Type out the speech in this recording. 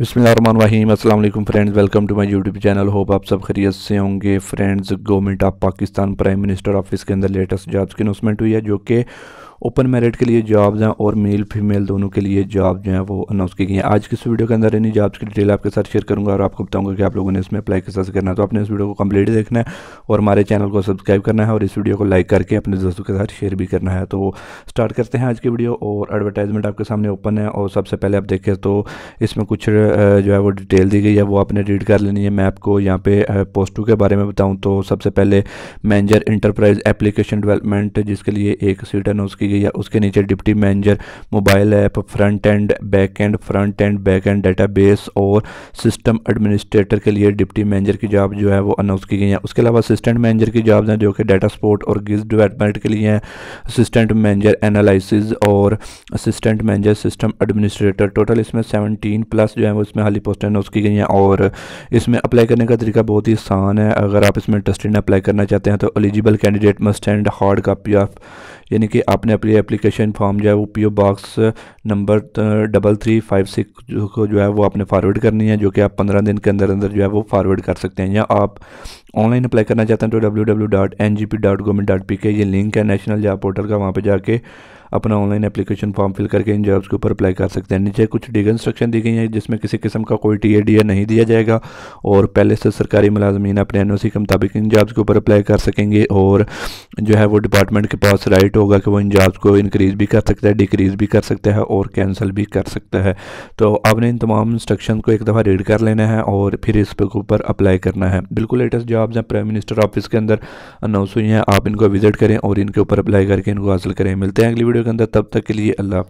बसमिल friends welcome to my YouTube channel hope आप सब खरीत से होंगे friends government of Pakistan prime minister office के अंदर लेटेस्ट जॉब्स की अनाउंसमेंट हुई है जो कि ओपन मेरिट के लिए जॉब्स हैं और मेल फीमेल दोनों के लिए जॉब जो है वो अनाउंस की गई हैं आज की इस वीडियो के अंदर इन जॉब्स की डिटेल आपके साथ शेयर करूँगा और आपको बताऊँगा कि आप लोगों ने इसमें अप्लाई कैसे करना है तो आपने इस वीडियो को कम्प्लीट देखना है और हमारे चैनल को सब्सक्राइब करना है और इस वीडियो को लाइक करके अपने दोस्तों के साथ शेयर भी करना है तो स्टार्ट करते हैं आज की वीडियो और एडवर्टाइजमेंट आपके सामने ओपन है और सबसे पहले आप देखें तो इसमें कुछ जो है वो डिटेल दी गई है वो आपने रीड कर लेनी है मैं आपको यहाँ पे पोस्टों के बारे में बताऊँ तो सबसे पहले मैनेजर इंटरप्राइज एप्लीकेशन डेवलपमेंट जिसके लिए एक सीट अनाउंस की ठीक है या उसके नीचे deputy manager mobile app front end back end front end back end data base और सिस्टम एडमिनिस्ट्रेटर के लिए डिप्टी मैनेजर की जॉब जो है वो अनाउंस की गई है उसके अलावा असिस्टेंट मैनेजर की जॉब हैं जो कि डाटा सपोर्ट और गिज डेवलपमेंट के लिए हैं असिस्टेंट मैनेजर एनालिसिस और assistant manager system administrator total इसमें सेवनटीन प्लस जो है वो इसमें हाली पोस्ट अनाउंस की गई हैं और इसमें अप्लाई करने का तरीका बहुत ही आसान है अगर आप इसमें इंटरेस्टेड अप्लाई करना चाहते हैं तो eligible candidate must send hard copy of यानी कि आपने अपनी एप्लीकेशन फॉर्म जो है वो P box number double three five six को जो है वो आपने फारवर्ड करनी है जो कि आप पंद्रह दिन के अंदर अंदर जो है वो फारवर्ड कर सकते हैं या आप ऑनलाइन अप्लाई करना चाहते हैं तो W W dot N G P dot government dot P K ये लिंक है नेशनल जॉब पोर्टल का वहाँ पर जाके अपना ऑनलाइन एप्लीकेशन फॉर्म फिल करके इन जॉब्स के ऊपर अप्लाई कर सकते हैं नीचे कुछ डी इंस्ट्रक्शन दी गई हैं जिसमें किसी किस्म का कोई टी ए डी ए नहीं दिया जाएगा और पहले से सरकारी मुलाजमीन अपने एन ओ सी के मुताबिक इन जॉब्स के ऊपर अप्लाई कर सकेंगे और जो है वो डिपार्टमेंट के पास राइट होगा कि वो इन जॉब्स को इनक्रीज़ भी कर सकता है डिक्रीज़ भी कर सकता है और कैंसिल भी कर सकता है तो आपने इन तमाम इंस्ट्रक्शन को एक दफ़ा रीड कर लेना है और फिर इस पे ऊपर अप्लाई करना है बिल्कुल लेटेस्ट जॉब्स हैं प्राइम मिनिस्टर ऑफिस के अंदर अनाउंस हुई हैं आप इनको विजिट करें और इनके ऊपर अप्लाई करके इनको हासिल करें मिलते हैं अगली वीडियो वीडियो के अंदर तब तक के लिए अल्लाह